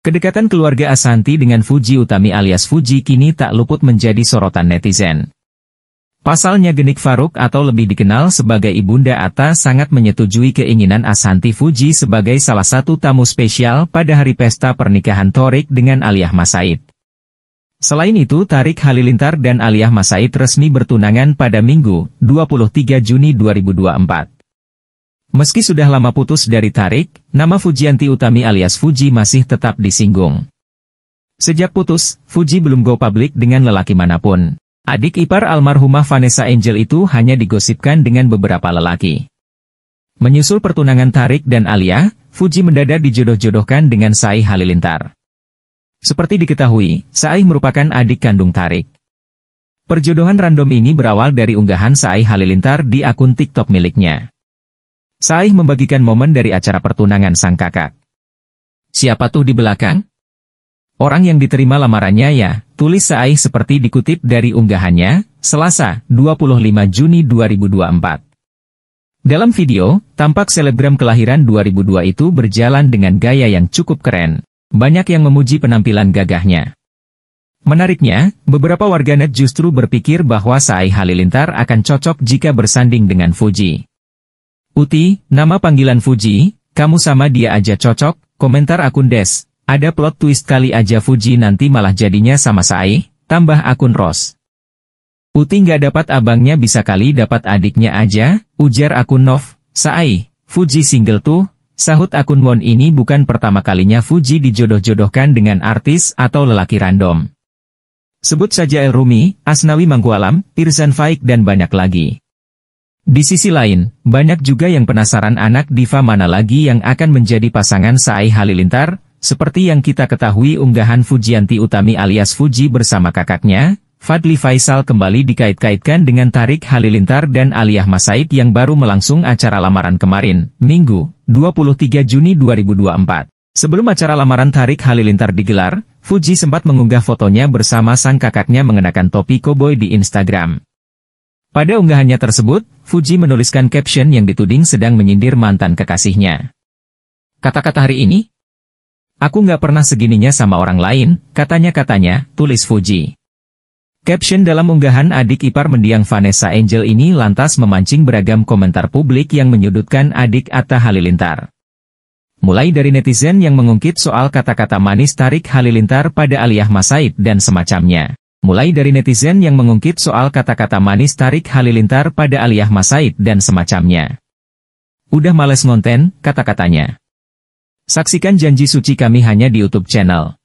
Kedekatan keluarga Asanti dengan Fuji Utami alias Fuji kini tak luput menjadi sorotan netizen. Pasalnya Genik Faruk atau lebih dikenal sebagai Ibunda Ata sangat menyetujui keinginan Asanti Fuji sebagai salah satu tamu spesial pada hari pesta pernikahan Torik dengan Aliyah Masaid. Selain itu Tarik Halilintar dan Aliyah Masaid resmi bertunangan pada Minggu, 23 Juni 2024. Meski sudah lama putus dari Tarik, nama Fujianti Utami alias Fuji masih tetap disinggung. Sejak putus, Fuji belum go public dengan lelaki manapun. Adik ipar almarhumah Vanessa Angel itu hanya digosipkan dengan beberapa lelaki. Menyusul pertunangan Tarik dan Alia, Fuji mendadak dijodoh-jodohkan dengan Sai Halilintar. Seperti diketahui, Sai merupakan adik kandung Tarik. Perjodohan random ini berawal dari unggahan Sai Halilintar di akun TikTok miliknya. Saih membagikan momen dari acara pertunangan sang kakak. Siapa tuh di belakang? Orang yang diterima lamarannya ya, tulis Saih seperti dikutip dari unggahannya, Selasa, 25 Juni 2024. Dalam video, tampak selebgram kelahiran 2002 itu berjalan dengan gaya yang cukup keren. Banyak yang memuji penampilan gagahnya. Menariknya, beberapa warganet justru berpikir bahwa Saih Halilintar akan cocok jika bersanding dengan Fuji. Uti, nama panggilan Fuji, kamu sama dia aja cocok, komentar akun Des, ada plot twist kali aja Fuji nanti malah jadinya sama Sai. tambah akun Ros. Uti nggak dapat abangnya bisa kali dapat adiknya aja, ujar akun Nov, Sai, Fuji single tuh, sahut akun Won ini bukan pertama kalinya Fuji dijodoh-jodohkan dengan artis atau lelaki random. Sebut saja El Rumi, Asnawi Mangkualam, Irzan Faik dan banyak lagi. Di sisi lain, banyak juga yang penasaran anak diva mana lagi yang akan menjadi pasangan Sai Halilintar, seperti yang kita ketahui unggahan Fujianti Utami alias Fuji bersama kakaknya, Fadli Faisal kembali dikait-kaitkan dengan Tarik Halilintar dan Aliyah Masaid yang baru melangsung acara lamaran kemarin, Minggu, 23 Juni 2024. Sebelum acara lamaran Tarik Halilintar digelar, Fuji sempat mengunggah fotonya bersama sang kakaknya mengenakan topi koboi di Instagram. Pada unggahannya tersebut, Fuji menuliskan caption yang dituding sedang menyindir mantan kekasihnya. Kata-kata hari ini? Aku nggak pernah segininya sama orang lain, katanya-katanya, tulis Fuji. Caption dalam unggahan adik ipar mendiang Vanessa Angel ini lantas memancing beragam komentar publik yang menyudutkan adik Atta Halilintar. Mulai dari netizen yang mengungkit soal kata-kata manis tarik Halilintar pada Aliyah Masaid dan semacamnya mulai dari netizen yang mengungkit soal kata-kata manis tarik Halilintar pada Aliyah Masaid dan semacamnya. Udah males ngonten, kata-katanya. Saksikan janji suci kami hanya di YouTube channel.